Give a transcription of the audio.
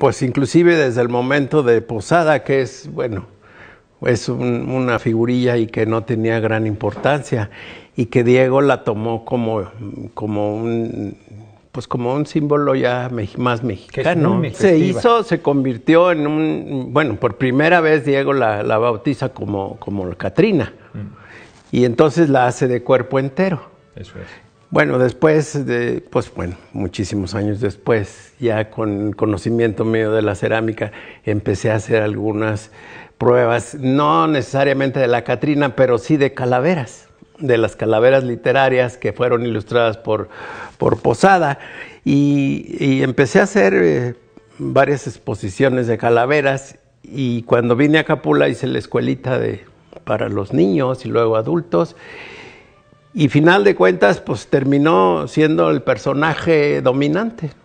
pues inclusive desde el momento de Posada, que es, bueno, es una figurilla y que no tenía gran importancia, y que Diego la tomó como, como un pues como un símbolo ya más mexicano. Se hizo, se convirtió en un, bueno, por primera vez Diego la, bautiza como, como Catrina. Mm. Y entonces la hace de cuerpo entero. Eso es. Bueno, después de, pues bueno, muchísimos años después, ya con conocimiento medio de la cerámica, empecé a hacer algunas pruebas, no necesariamente de la Catrina, pero sí de calaveras, de las calaveras literarias que fueron ilustradas por, por Posada. Y, empecé a hacer eh, varias exposiciones de calaveras y cuando vine a Capula hice la escuelita de, para los niños y luego adultos y final de cuentas, pues terminó siendo el personaje dominante.